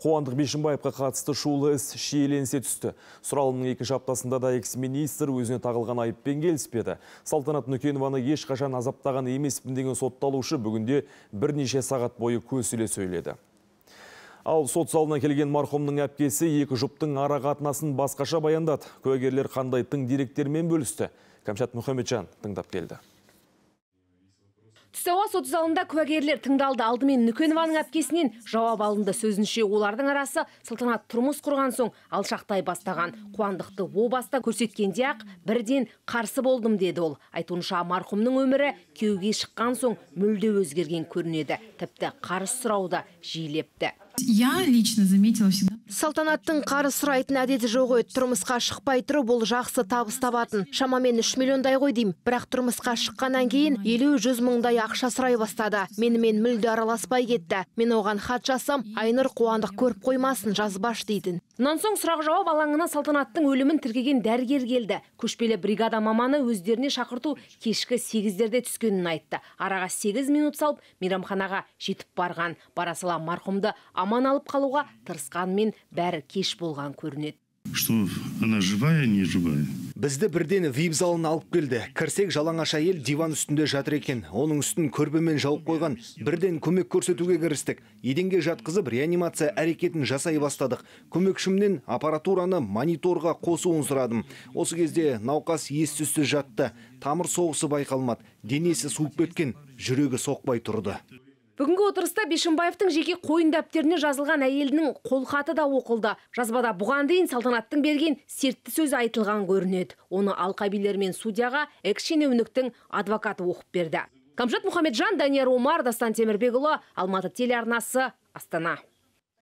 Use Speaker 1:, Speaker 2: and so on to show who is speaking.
Speaker 1: Қуандық Бешімбаевқа қатысты шулы іс шиеленсе түсті. Сұралының екінші аптасында да экс-министр өзіне тағылған айыппен келіспеді. Салтанат Нүкенованы ешқашан азаптаған емеспін деген сотталушы бүгінде бірнеше сағат бойы көсіле сөйледі. Ал сот залына келген марқұмның әпкесі екі жұптың ара қатынасын басқаша баяндады. Көгерлер қандай тың бөлісті. Кәмшат Мұхамеджан тыңдап келді
Speaker 2: ауа сот залында куәгерлер тыңдалды алдымен нүкенованың әпкесінен жауап алынды сөзінше олардың арасы салтанат тұрмыс құрған соң алшақтай бастаған қуандықты о баста көрсеткенде ақ бірден қарсы болдым деді ол айтуынша марқұмның өмірі кеуге шыққан соң мүлде өзгерген көрінеді тіпті қарыз сұрауды жиілепті
Speaker 3: я лично заметила всегда салтанаттың қарыз сұрайтын әдеті жоқ еді тұрмысқа шықпай тұрып ол жақсы табыс табатын шамамен үш миллиондай ғой деймін бірақ тұрмысқа шыққаннан кейін елу жүз мыңдай ақша сұрай бастады менімен мүлде араласпай кетті мен оған хат жазсам айнұр қуандық көріп қоймасын жазбаш дейтін мұнан соң сұрақ жауап алаңына салтанаттың өлімін тіркеген дәрігер
Speaker 2: келді көшпелі бригада маманы өздеріне шақырту кешкі сегіздерде түскенін айтты араға сегіз минут салып мейрамханаға жетіп барған бара сала марқұмды аман алып қалуға тырысқанымен бәрі кеш болған көрінеді
Speaker 4: что она живая не живая бізді бірден вип залына алып келді кірсек жалаңаш әйел диван үстінде жатыр екен оның үстін көрпемен жауып қойған бірден көмек көрсетуге кірістік еденге жатқызып реанимация әрекетін жасай бастадық көмекшімнен аппаратураны мониторға қосуын сұрадым осы кезде науқас ес түссіз жатты тамыр соғысы байқалмады денесі суып кеткен жүрегі соқпай тұрды
Speaker 2: бүгінгі отырыста Бешімбаевтың жеке қойын дәптеріне жазылған әйелінің қолхаты да оқылды жазбада бұған дейін салтанаттың берген сертті сөзі айтылған көрінеді оны алқабилер мен судьяға экс шенеуніктің адвокаты оқып берді Камжат Мұхамеджан, Данияр Омар, Дастан Темірбекұлы, Алматы телеарнасы, Астана.